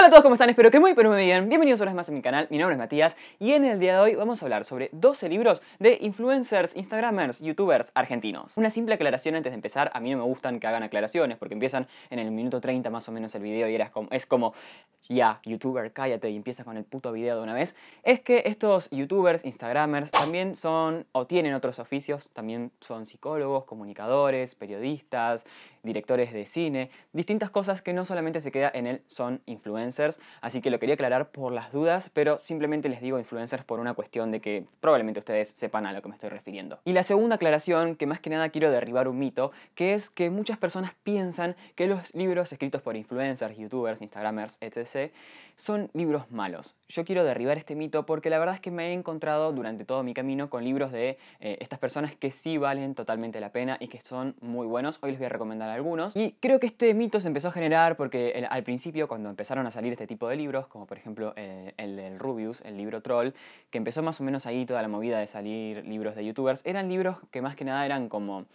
Hola a todos, ¿cómo están? Espero que muy, pero muy bien. Bienvenidos una vez más a mi canal, mi nombre es Matías y en el día de hoy vamos a hablar sobre 12 libros de influencers, instagramers, youtubers argentinos. Una simple aclaración antes de empezar, a mí no me gustan que hagan aclaraciones porque empiezan en el minuto 30 más o menos el video y eras como, es como, ya, youtuber, cállate y empiezas con el puto video de una vez. Es que estos youtubers, instagramers también son o tienen otros oficios, también son psicólogos, comunicadores, periodistas, directores de cine, distintas cosas que no solamente se queda en él son influencers, así que lo quería aclarar por las dudas, pero simplemente les digo influencers por una cuestión de que probablemente ustedes sepan a lo que me estoy refiriendo. Y la segunda aclaración, que más que nada quiero derribar un mito, que es que muchas personas piensan que los libros escritos por influencers, youtubers, instagramers, etc., son libros malos. Yo quiero derribar este mito porque la verdad es que me he encontrado durante todo mi camino con libros de eh, estas personas que sí valen totalmente la pena y que son muy buenos. Hoy les voy a recomendar algunos. Y creo que este mito se empezó a generar porque al principio, cuando empezaron a salir este tipo de libros, como por ejemplo el, eh, el del Rubius, el libro Troll, que empezó más o menos ahí toda la movida de salir libros de youtubers, eran libros que más que nada eran como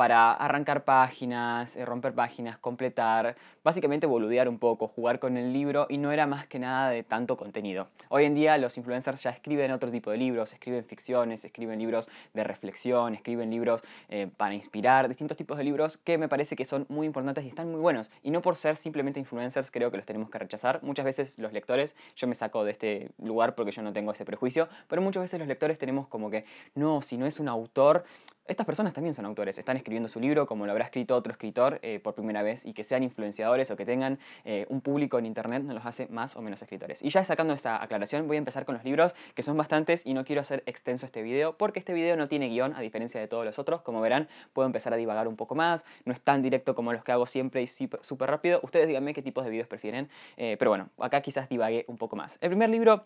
para arrancar páginas, eh, romper páginas, completar, básicamente boludear un poco, jugar con el libro y no era más que nada de tanto contenido. Hoy en día los influencers ya escriben otro tipo de libros, escriben ficciones, escriben libros de reflexión, escriben libros eh, para inspirar, distintos tipos de libros que me parece que son muy importantes y están muy buenos. Y no por ser simplemente influencers creo que los tenemos que rechazar. Muchas veces los lectores, yo me saco de este lugar porque yo no tengo ese prejuicio, pero muchas veces los lectores tenemos como que, no, si no es un autor, estas personas también son autores, están escribiendo su libro como lo habrá escrito otro escritor eh, por primera vez y que sean influenciadores o que tengan eh, un público en internet no los hace más o menos escritores. Y ya sacando esta aclaración voy a empezar con los libros que son bastantes y no quiero hacer extenso este video porque este video no tiene guión a diferencia de todos los otros. Como verán puedo empezar a divagar un poco más, no es tan directo como los que hago siempre y súper rápido. Ustedes díganme qué tipos de videos prefieren, eh, pero bueno, acá quizás divague un poco más. El primer libro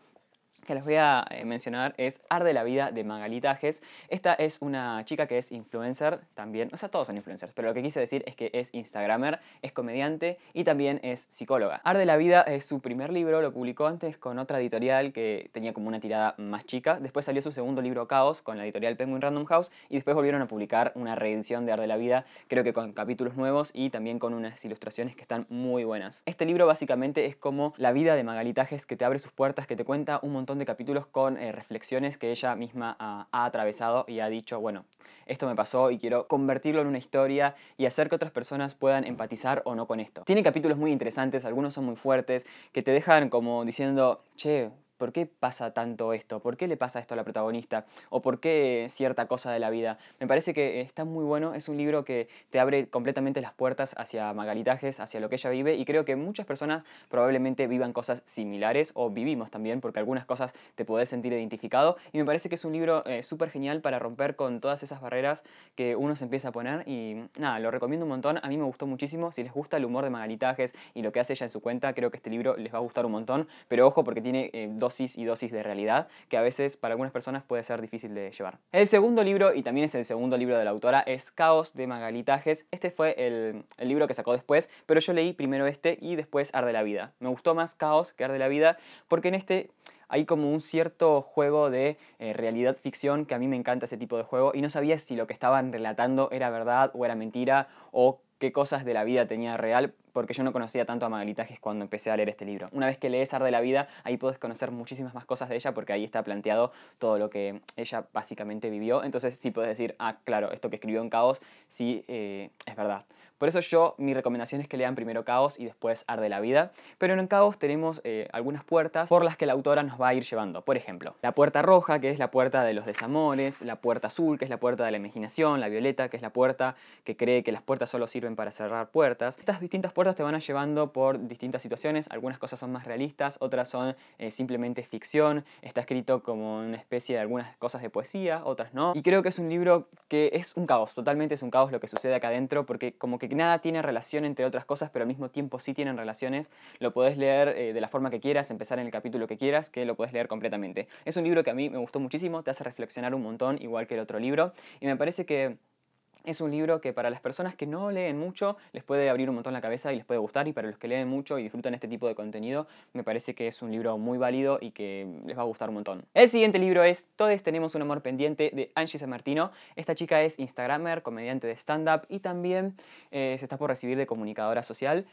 que les voy a eh, mencionar es de la Vida de Magalitajes. Esta es una chica que es influencer también, o sea, todos son influencers, pero lo que quise decir es que es instagramer, es comediante y también es psicóloga. de la Vida es su primer libro, lo publicó antes con otra editorial que tenía como una tirada más chica. Después salió su segundo libro, Caos, con la editorial Penguin Random House y después volvieron a publicar una reedición de de la Vida, creo que con capítulos nuevos y también con unas ilustraciones que están muy buenas. Este libro básicamente es como la vida de Magalitajes que te abre sus puertas, que te cuenta un montón de capítulos con eh, reflexiones que ella misma ha atravesado y ha dicho, bueno, esto me pasó y quiero convertirlo en una historia y hacer que otras personas puedan empatizar o no con esto. Tiene capítulos muy interesantes, algunos son muy fuertes, que te dejan como diciendo, che, ¿Por qué pasa tanto esto? ¿Por qué le pasa esto a la protagonista? ¿O por qué cierta cosa de la vida? Me parece que eh, está muy bueno, es un libro que te abre completamente las puertas hacia Magalitajes, hacia lo que ella vive y creo que muchas personas probablemente vivan cosas similares o vivimos también porque algunas cosas te podés sentir identificado y me parece que es un libro eh, súper genial para romper con todas esas barreras que uno se empieza a poner y nada, lo recomiendo un montón, a mí me gustó muchísimo, si les gusta el humor de Magalitajes y lo que hace ella en su cuenta, creo que este libro les va a gustar un montón, pero ojo porque tiene... dos eh, dosis y dosis de realidad que a veces para algunas personas puede ser difícil de llevar. El segundo libro, y también es el segundo libro de la autora, es Caos de Magalitajes. Este fue el, libro que sacó después, pero yo leí primero este y después Arde la Vida. Me gustó más Caos que Arde la Vida porque en este hay como un cierto juego de eh, realidad ficción que a mí me encanta ese tipo de juego y no sabía si lo que estaban relatando era verdad o era mentira o qué cosas de la vida tenía real, porque yo no conocía tanto a Magalitajes cuando empecé a leer este libro. Una vez que lees Ar de la Vida, ahí puedes conocer muchísimas más cosas de ella, porque ahí está planteado todo lo que ella básicamente vivió. Entonces sí puedes decir, ah, claro, esto que escribió en Caos, sí, eh, es verdad. Por eso yo, mi recomendación es que lean primero Caos y después Arde la Vida, pero en Caos tenemos eh, algunas puertas por las que la autora nos va a ir llevando. Por ejemplo, la puerta roja, que es la puerta de los desamores, la puerta azul, que es la puerta de la imaginación, la violeta, que es la puerta que cree que las puertas solo sirven para cerrar puertas. Estas distintas puertas te van a llevando por distintas situaciones, algunas cosas son más realistas, otras son eh, simplemente ficción, está escrito como una especie de algunas cosas de poesía, otras no. Y creo que es un libro que es un caos, totalmente es un caos lo que sucede acá adentro, porque como que nada tiene relación entre otras cosas, pero al mismo tiempo sí tienen relaciones. Lo podés leer eh, de la forma que quieras, empezar en el capítulo que quieras, que lo podés leer completamente. Es un libro que a mí me gustó muchísimo, te hace reflexionar un montón, igual que el otro libro, y me parece que es un libro que para las personas que no leen mucho les puede abrir un montón la cabeza y les puede gustar y para los que leen mucho y disfrutan este tipo de contenido me parece que es un libro muy válido y que les va a gustar un montón. El siguiente libro es Todos tenemos un amor pendiente de Angie San Esta chica es instagrammer, comediante de stand-up y también eh, se está por recibir de comunicadora social.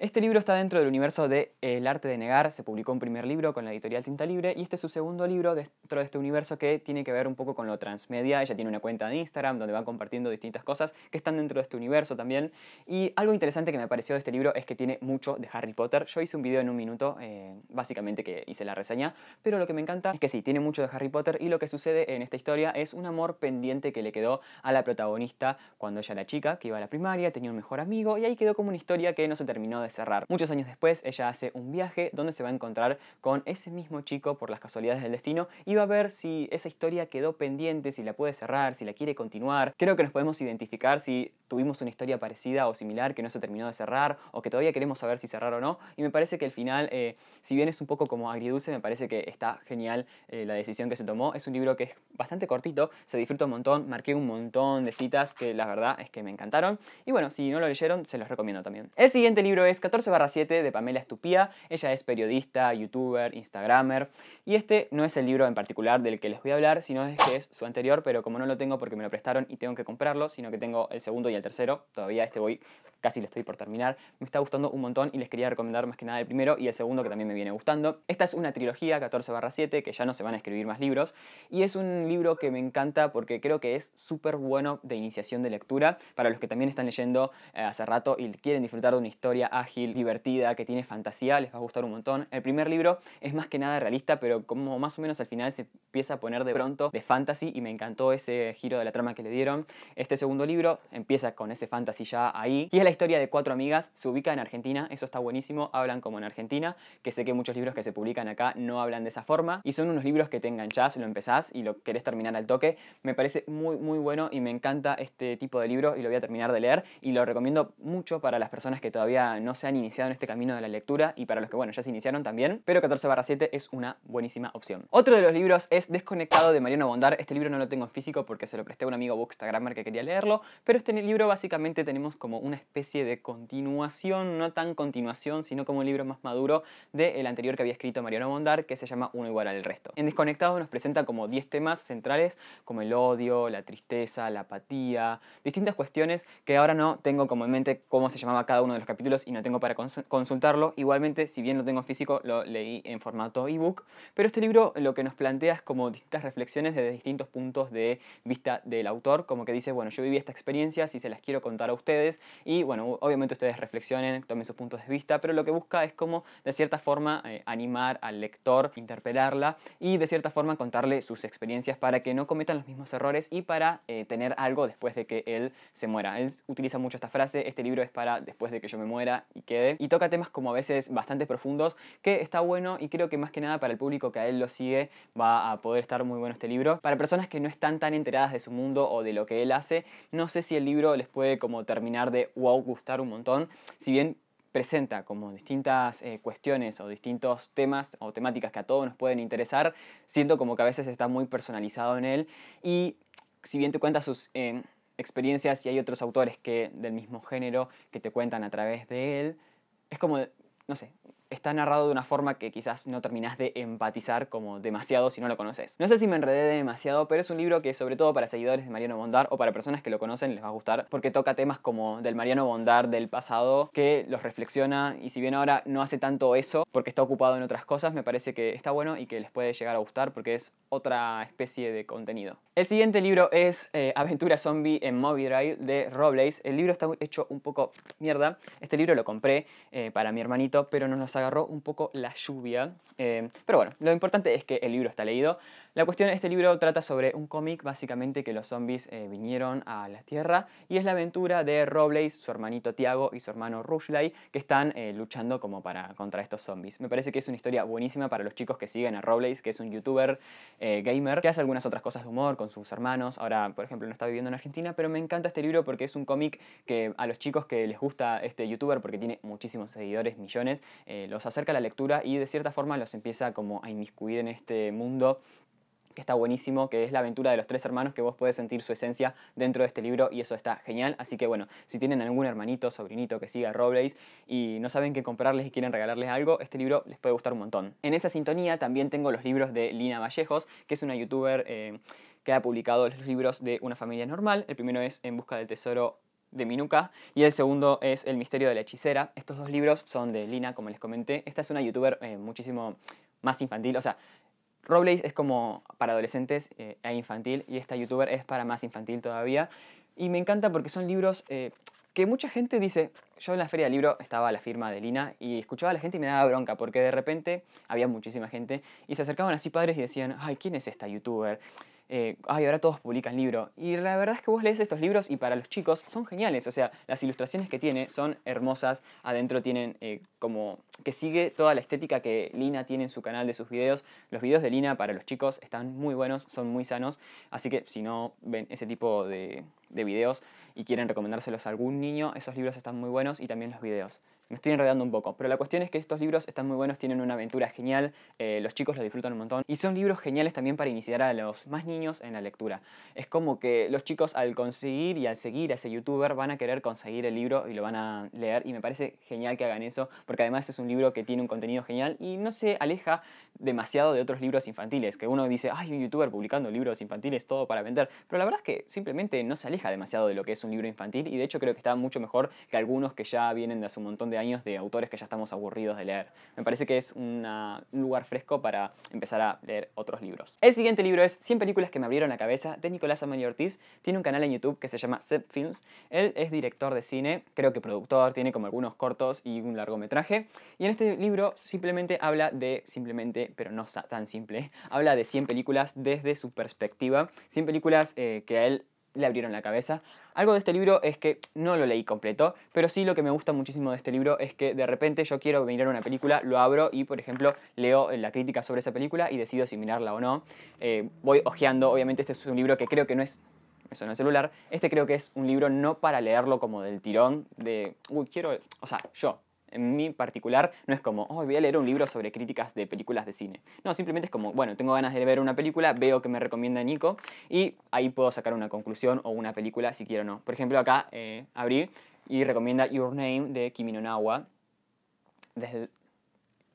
Este libro está dentro del universo de El arte de negar, se publicó un primer libro con la editorial Tinta Libre y este es su segundo libro dentro de este universo que tiene que ver un poco con lo transmedia, ella tiene una cuenta de Instagram donde va compartiendo distintas cosas que están dentro de este universo también y algo interesante que me pareció de este libro es que tiene mucho de Harry Potter, yo hice un video en un minuto eh, básicamente que hice la reseña, pero lo que me encanta es que sí, tiene mucho de Harry Potter y lo que sucede en esta historia es un amor pendiente que le quedó a la protagonista cuando ella era chica, que iba a la primaria, tenía un mejor amigo y ahí quedó como una historia que no se terminó de cerrar. Muchos años después, ella hace un viaje donde se va a encontrar con ese mismo chico por las casualidades del destino y va a ver si esa historia quedó pendiente, si la puede cerrar, si la quiere continuar. Creo que nos podemos identificar si tuvimos una historia parecida o similar que no se terminó de cerrar o que todavía queremos saber si cerrar o no. Y me parece que el final, eh, si bien es un poco como agridulce, me parece que está genial eh, la decisión que se tomó. Es un libro que es bastante cortito, se disfruta un montón, marqué un montón de citas que la verdad es que me encantaron. Y bueno, si no lo leyeron, se los recomiendo también. El siguiente libro es es 14-7 de Pamela Estupía. Ella es periodista, youtuber, instagramer. Y este no es el libro en particular del que les voy a hablar, sino es que es su anterior, pero como no lo tengo porque me lo prestaron y tengo que comprarlo, sino que tengo el segundo y el tercero, todavía este voy, casi lo estoy por terminar. Me está gustando un montón y les quería recomendar más que nada el primero y el segundo que también me viene gustando. Esta es una trilogía 14-7, que ya no se van a escribir más libros. Y es un libro que me encanta porque creo que es súper bueno de iniciación de lectura para los que también están leyendo eh, hace rato y quieren disfrutar de una historia ágil divertida, que tiene fantasía, les va a gustar un montón. El primer libro es más que nada realista, pero como más o menos al final se empieza a poner de pronto de fantasy y me encantó ese giro de la trama que le dieron. Este segundo libro empieza con ese fantasy ya ahí y es la historia de cuatro amigas, se ubica en Argentina, eso está buenísimo, hablan como en Argentina, que sé que muchos libros que se publican acá no hablan de esa forma y son unos libros que te enganchas lo empezás y lo querés terminar al toque. Me parece muy muy bueno y me encanta este tipo de libro y lo voy a terminar de leer y lo recomiendo mucho para las personas que todavía no se han iniciado en este camino de la lectura y para los que, bueno, ya se iniciaron también, pero 14 7 es una buenísima opción. Otro de los libros es Desconectado de Mariano Bondar. Este libro no lo tengo en físico porque se lo presté a un amigo Bookstagrammer que quería leerlo, pero este libro básicamente tenemos como una especie de continuación, no tan continuación, sino como un libro más maduro del anterior que había escrito Mariano Bondar, que se llama Uno igual al resto. En Desconectado nos presenta como 10 temas centrales, como el odio, la tristeza, la apatía, distintas cuestiones que ahora no tengo como en mente cómo se llamaba cada uno de los capítulos y no tengo para consultarlo. Igualmente, si bien lo tengo físico, lo leí en formato ebook. Pero este libro lo que nos plantea es como distintas reflexiones desde distintos puntos de vista del autor, como que dice, bueno, yo viví esta experiencia, si se las quiero contar a ustedes, y bueno, obviamente ustedes reflexionen, tomen sus puntos de vista, pero lo que busca es como, de cierta forma, eh, animar al lector, interpelarla y de cierta forma contarle sus experiencias para que no cometan los mismos errores y para eh, tener algo después de que él se muera. Él utiliza mucho esta frase, este libro es para después de que yo me muera, y quede. Y toca temas como a veces bastante profundos, que está bueno y creo que más que nada para el público que a él lo sigue va a poder estar muy bueno este libro. Para personas que no están tan enteradas de su mundo o de lo que él hace, no sé si el libro les puede como terminar de wow gustar un montón, si bien presenta como distintas eh, cuestiones o distintos temas o temáticas que a todos nos pueden interesar, siento como que a veces está muy personalizado en él y si bien te cuenta sus... Eh, experiencias y hay otros autores que, del mismo género que te cuentan a través de él. Es como, no sé, está narrado de una forma que quizás no terminás de empatizar como demasiado si no lo conoces. No sé si me enredé demasiado, pero es un libro que sobre todo para seguidores de Mariano Bondar o para personas que lo conocen les va a gustar porque toca temas como del Mariano Bondar del pasado que los reflexiona y si bien ahora no hace tanto eso porque está ocupado en otras cosas, me parece que está bueno y que les puede llegar a gustar porque es otra especie de contenido. El siguiente libro es eh, Aventura Zombie en Moby Drive de Robles. El libro está hecho un poco mierda. Este libro lo compré eh, para mi hermanito, pero no nos agarró un poco la lluvia. Eh, pero bueno, lo importante es que el libro está leído. La cuestión, este libro trata sobre un cómic básicamente que los zombies eh, vinieron a la Tierra y es la aventura de Robles, su hermanito Tiago y su hermano Rushley que están eh, luchando como para contra estos zombies. Me parece que es una historia buenísima para los chicos que siguen a Robles, que es un youtuber eh, gamer que hace algunas otras cosas de humor con sus hermanos. Ahora, por ejemplo, no está viviendo en Argentina, pero me encanta este libro porque es un cómic que a los chicos que les gusta este youtuber porque tiene muchísimos seguidores, millones, los acerca a la lectura y de cierta forma los empieza como a inmiscuir en este mundo que está buenísimo, que es la aventura de los tres hermanos, que vos puedes sentir su esencia dentro de este libro y eso está genial. Así que bueno, si tienen algún hermanito, sobrinito que siga Robles y no saben qué comprarles y quieren regalarles algo, este libro les puede gustar un montón. En esa sintonía también tengo los libros de Lina Vallejos, que es una youtuber eh, que ha publicado los libros de Una familia normal. El primero es En busca del tesoro de Minuka y el segundo es El misterio de la hechicera. Estos dos libros son de Lina, como les comenté. Esta es una youtuber eh, muchísimo más infantil, o sea, Roblaze es como para adolescentes eh, e infantil y esta youtuber es para más infantil todavía. Y me encanta porque son libros eh, que mucha gente dice, yo en la feria del libro estaba la firma de Lina y escuchaba a la gente y me daba bronca porque de repente había muchísima gente y se acercaban así padres y decían, ay, ¿quién es esta youtuber? Eh, ay, ahora todos publican libro. Y la verdad es que vos lees estos libros y para los chicos son geniales, o sea, las ilustraciones que tiene son hermosas, adentro tienen eh, como que sigue toda la estética que Lina tiene en su canal de sus videos. Los videos de Lina para los chicos están muy buenos, son muy sanos, así que si no ven ese tipo de, de videos y quieren recomendárselos a algún niño, esos libros están muy buenos y también los videos. Me estoy enredando un poco, pero la cuestión es que estos libros están muy buenos, tienen una aventura genial, eh, los chicos los disfrutan un montón y son libros geniales también para iniciar a los más niños en la lectura. Es como que los chicos al conseguir y al seguir a ese youtuber van a querer conseguir el libro y lo van a leer y me parece genial que hagan eso porque además es un libro que tiene un contenido genial y no se aleja demasiado de otros libros infantiles, que uno dice, hay un youtuber publicando libros infantiles, todo para vender, pero la verdad es que simplemente no se aleja demasiado de lo que es un libro infantil y de hecho creo que está mucho mejor que algunos que ya vienen de hace un montón de años de autores que ya estamos aburridos de leer. Me parece que es un lugar fresco para empezar a leer otros libros. El siguiente libro es 100 películas que me abrieron la cabeza de Nicolás Amani Ortiz. Tiene un canal en YouTube que se llama Set Films. Él es director de cine, creo que productor, tiene como algunos cortos y un largometraje. Y en este libro simplemente habla de, simplemente, pero no tan simple, habla de 100 películas desde su perspectiva. 100 películas eh, que a él le abrieron la cabeza. Algo de este libro es que no lo leí completo, pero sí lo que me gusta muchísimo de este libro es que de repente yo quiero mirar una película, lo abro y, por ejemplo, leo la crítica sobre esa película y decido si mirarla o no. Eh, voy hojeando, obviamente este es un libro que creo que no es eso no es celular. Este creo que es un libro no para leerlo como del tirón, de, uy, quiero, o sea, yo en mi particular no es como, hoy voy a leer un libro sobre críticas de películas de cine. No, simplemente es como, bueno, tengo ganas de ver una película, veo que me recomienda Nico y ahí puedo sacar una conclusión o una película si quiero o no. Por ejemplo, acá eh, abrí y recomienda Your Name de Kimi no Nawa. Desde,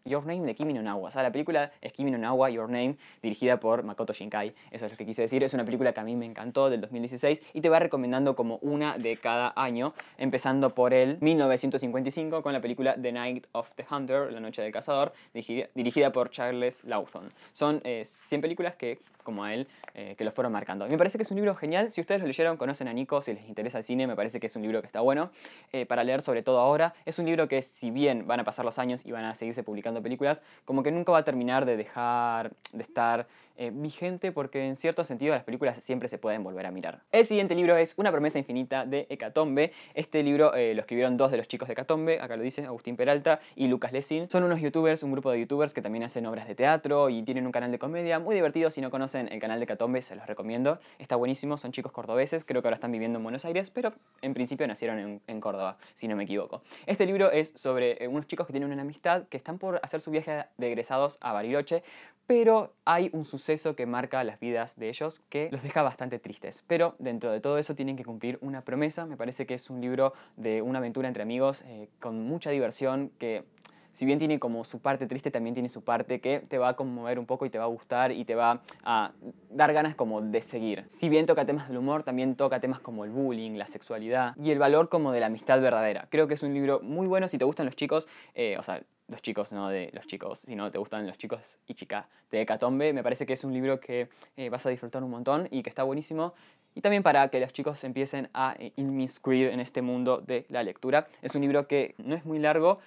Your Name de Kimi no Nawa. O sea, la película es Kimi no Your Name, dirigida por Makoto Shinkai. Eso es lo que quise decir. Es una película que a mí me encantó del 2016 y te va recomendando como una de cada año, empezando por el 1955 con la película The Night of the Hunter, La Noche del Cazador, dirigida por Charles Lawson. Son 100 eh, películas que, como a él, eh, que lo fueron marcando. Me parece que es un libro genial. Si ustedes lo leyeron, conocen a Nico, si les interesa el cine, me parece que es un libro que está bueno eh, para leer sobre todo ahora. Es un libro que si bien van a pasar los años y van a seguirse publicando películas, como que nunca va a terminar de dejar de estar eh, vigente porque en cierto sentido las películas siempre se pueden volver a mirar. El siguiente libro es Una promesa infinita de Hecatombe. Este libro eh, lo escribieron dos de los chicos de Hecatombe, acá lo dicen Agustín Peralta y Lucas Lesín Son unos youtubers, un grupo de youtubers que también hacen obras de teatro y tienen un canal de comedia muy divertido. Si no conocen el canal de Hecatombe, se los recomiendo. Está buenísimo, son chicos cordobeses, creo que ahora están viviendo en Buenos Aires, pero en principio nacieron en Córdoba, si no me equivoco. Este libro es sobre eh, unos chicos que tienen una amistad que están por hacer su viaje de egresados a Bariloche, pero hay un suceso que marca las vidas de ellos que los deja bastante tristes. Pero dentro de todo eso tienen que cumplir una promesa. Me parece que es un libro de una aventura entre amigos eh, con mucha diversión que si bien tiene como su parte triste, también tiene su parte que te va a conmover un poco y te va a gustar y te va a dar ganas como de seguir. Si bien toca temas del humor, también toca temas como el bullying, la sexualidad y el valor como de la amistad verdadera. Creo que es un libro muy bueno si te gustan los chicos, eh, o sea, los chicos, no de los chicos, si no te gustan los chicos y chica de Hecatombe. Me parece que es un libro que eh, vas a disfrutar un montón y que está buenísimo. Y también para que los chicos empiecen a eh, inmiscuir en este mundo de la lectura. Es un libro que no es muy largo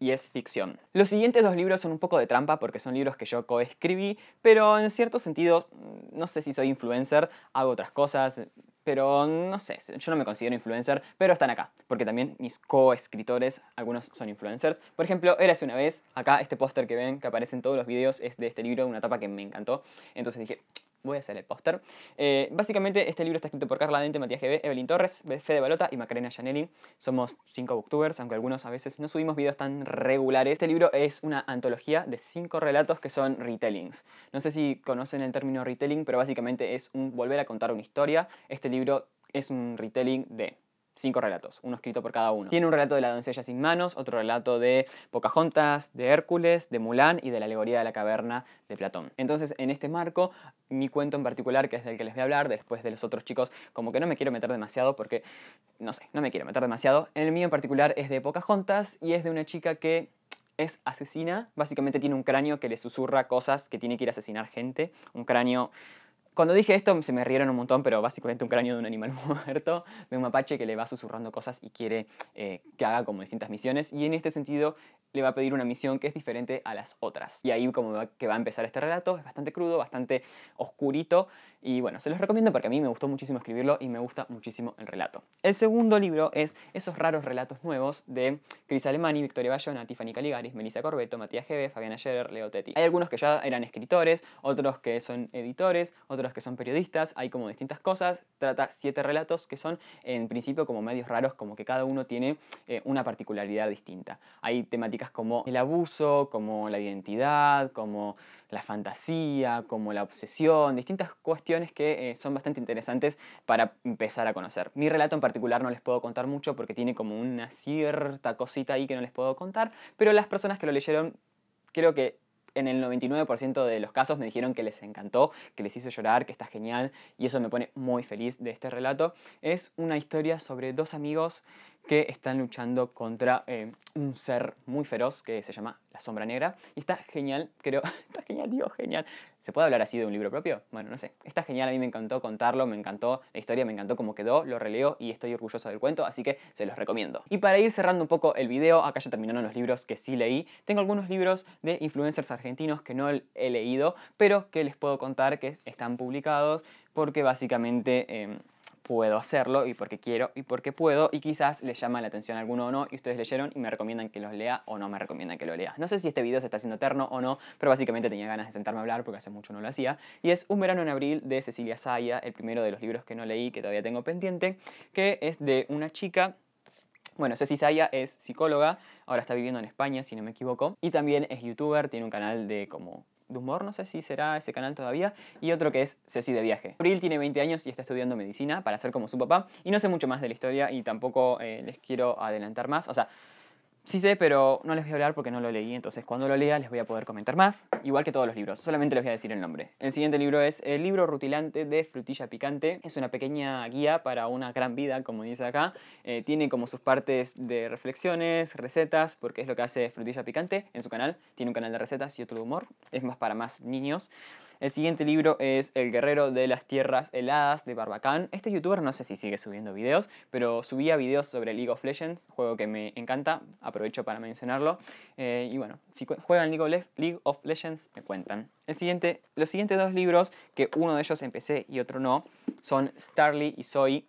y es ficción. Los siguientes dos libros son un poco de trampa porque son libros que yo coescribí, pero en cierto sentido, mm, no sé si soy influencer, hago otras cosas, pero no sé, yo no me considero influencer, pero están acá, porque también mis co-escritores, algunos son influencers. Por ejemplo, era hace una vez, acá este póster que ven, que aparece en todos los videos, es de este libro, una tapa que me encantó. Entonces dije, voy a hacer el póster. Eh, básicamente, este libro está escrito por Carla Dente, Matías GB, Evelyn Torres, Fede Balota y Macarena Janelli. Somos cinco booktubers, aunque algunos a veces no subimos videos tan regulares. Este libro es una antología de cinco relatos que son retellings. No sé si conocen el término retelling, pero básicamente es un volver a contar una historia. Este libro es un retelling de cinco relatos, uno escrito por cada uno. Tiene un relato de la doncella sin manos, otro relato de Pocahontas, de Hércules, de Mulán y de la alegoría de la caverna de Platón. Entonces, en este marco, mi cuento en particular, que es del que les voy a hablar, después de los otros chicos, como que no me quiero meter demasiado porque, no sé, no me quiero meter demasiado. En el mío en particular es de Pocahontas y es de una chica que es asesina, básicamente tiene un cráneo que le susurra cosas que tiene que ir a asesinar gente, un cráneo cuando dije esto se me rieron un montón, pero básicamente un cráneo de un animal muerto, de un mapache que le va susurrando cosas y quiere eh, que haga como distintas misiones. Y en este sentido le va a pedir una misión que es diferente a las otras. Y ahí como que va a empezar este relato, es bastante crudo, bastante oscurito, y bueno, se los recomiendo porque a mí me gustó muchísimo escribirlo y me gusta muchísimo el relato. El segundo libro es Esos raros relatos nuevos de Chris Alemani, Victoria Bayona, Tiffany Caligaris, Melissa Corbeto Matías Gebe, Fabiana Scherer, Leo Tetti. Hay algunos que ya eran escritores, otros que son editores, otros que son periodistas, hay como distintas cosas. Trata siete relatos que son en principio como medios raros, como que cada uno tiene eh, una particularidad distinta. Hay temáticas como el abuso, como la identidad, como la fantasía, como la obsesión, distintas cuestiones que eh, son bastante interesantes para empezar a conocer. Mi relato en particular no les puedo contar mucho porque tiene como una cierta cosita ahí que no les puedo contar, pero las personas que lo leyeron creo que en el 99% de los casos me dijeron que les encantó, que les hizo llorar, que está genial, y eso me pone muy feliz de este relato. Es una historia sobre dos amigos que están luchando contra eh, un ser muy feroz que se llama La Sombra Negra. Y está genial, creo. Está genial, digo genial. ¿Se puede hablar así de un libro propio? Bueno, no sé. Está genial, a mí me encantó contarlo, me encantó la historia, me encantó cómo quedó, lo releo y estoy orgulloso del cuento, así que se los recomiendo. Y para ir cerrando un poco el video, acá ya terminaron los libros que sí leí. Tengo algunos libros de influencers argentinos que no he leído, pero que les puedo contar que están publicados porque básicamente... Em, puedo hacerlo y porque quiero y porque puedo y quizás les llama la atención alguno o no y ustedes leyeron y me recomiendan que los lea o no me recomiendan que lo lea. No sé si este video se está haciendo eterno o no, pero básicamente tenía ganas de sentarme a hablar porque hace mucho no lo hacía y es Un verano en abril de Cecilia Saya, el primero de los libros que no leí que todavía tengo pendiente, que es de una chica bueno, Cecilia Saya es psicóloga, ahora está viviendo en España, si no me equivoco, y también es youtuber, tiene un canal de como de Humor, no sé si será ese canal todavía, y otro que es Ceci de Viaje. Abril tiene 20 años y está estudiando medicina para ser como su papá, y no sé mucho más de la historia y tampoco eh, les quiero adelantar más. O sea, Sí sé, pero no les voy a hablar porque no lo leí, entonces cuando lo lea les voy a poder comentar más, igual que todos los libros, solamente les voy a decir el nombre. El siguiente libro es El libro rutilante de Frutilla Picante, es una pequeña guía para una gran vida, como dice acá, eh, tiene como sus partes de reflexiones, recetas, porque es lo que hace Frutilla Picante en su canal, tiene un canal de recetas y otro de humor, es más para más niños. El siguiente libro es El guerrero de las tierras heladas de Barbacán. Este youtuber no sé si sigue subiendo videos, pero subía videos sobre League of Legends, juego que me encanta, aprovecho para mencionarlo. Eh, y bueno, si juegan League of, League of Legends, me cuentan. El siguiente, los siguientes dos libros, que uno de ellos empecé y otro no, son Starly y Zoe.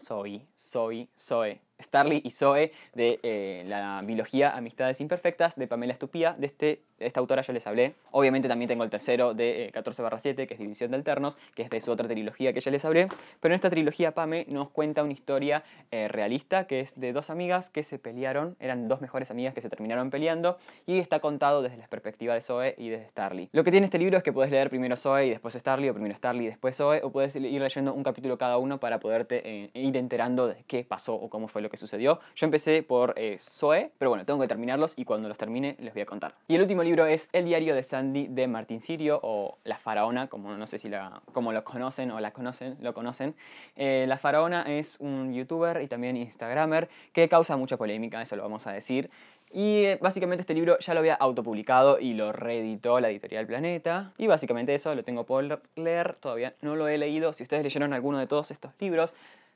Zoe, Zoe, Zoe. Starly y Zoe de eh, la biología Amistades Imperfectas de Pamela Estupía de este esta autora ya les hablé. Obviamente también tengo el tercero de 14-7, eh, que es División de Alternos, que es de su otra trilogía que ya les hablé. Pero en esta trilogía Pame nos cuenta una historia eh, realista, que es de dos amigas que se pelearon, eran dos mejores amigas que se terminaron peleando, y está contado desde la perspectiva de Zoe y desde Starly. Lo que tiene este libro es que puedes leer primero Zoe y después Starly, o primero Starly y después Zoe, o puedes ir leyendo un capítulo cada uno para poderte eh, ir enterando de qué pasó o cómo fue lo que sucedió. Yo empecé por Zoe, pero bueno, tengo que terminarlos y cuando los termine les voy a contar. Y el último libro es El diario de Sandy de Martín Sirio o La faraona, como no sé si la, como lo conocen o la conocen, lo conocen. Eh, la faraona es un youtuber y también instagramer que causa mucha polémica, eso lo vamos a decir. Y eh, básicamente este libro ya lo había autopublicado y lo reeditó la editorial Planeta. Y básicamente eso lo tengo por leer, todavía no lo he leído. Si ustedes leyeron alguno de todos estos libros,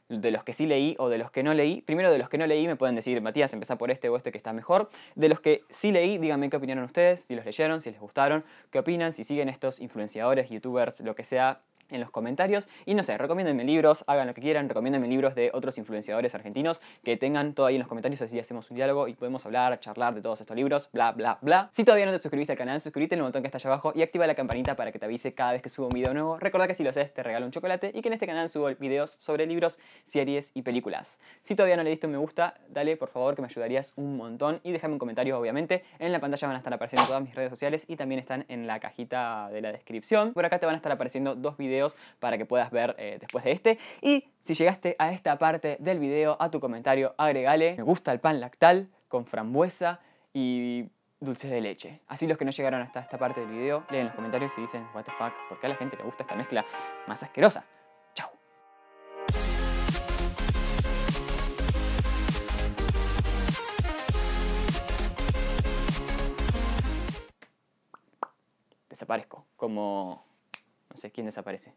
de los que sí leí o de los que no leí. Primero, de los que no leí me pueden decir, Matías, empezá por este o este que está mejor. De los que sí leí, díganme qué opinaron ustedes, si los leyeron, si les gustaron, qué opinan, si siguen estos influenciadores, youtubers, lo que sea, en los comentarios. Y no sé, recomiéndenme libros, hagan lo que quieran, recomiéndenme libros de otros influenciadores argentinos que tengan todo ahí en los comentarios, así hacemos un diálogo y podemos hablar, charlar de todos estos libros, bla, bla, bla. Si todavía no te suscribiste al canal, suscríbete en el botón que está allá abajo y activa la campanita para que te avise cada vez que subo un video nuevo. Recuerda que si lo haces te regalo un chocolate y que en este canal subo videos sobre libros, series y películas. Si todavía no le diste un me gusta, dale por favor que me ayudarías un montón y déjame un comentario obviamente. En la pantalla van a estar apareciendo todas mis redes sociales y también están en la cajita de la descripción. Por acá te van a estar apareciendo dos videos para que puedas ver eh, después de este. Y si llegaste a esta parte del video, a tu comentario, agregale me gusta el pan lactal con frambuesa y dulces de leche. Así los que no llegaron hasta esta parte del video, leen los comentarios y dicen, what the fuck, ¿por qué a la gente le gusta esta mezcla más asquerosa? Chao. desaparezco, como sé quién desaparece.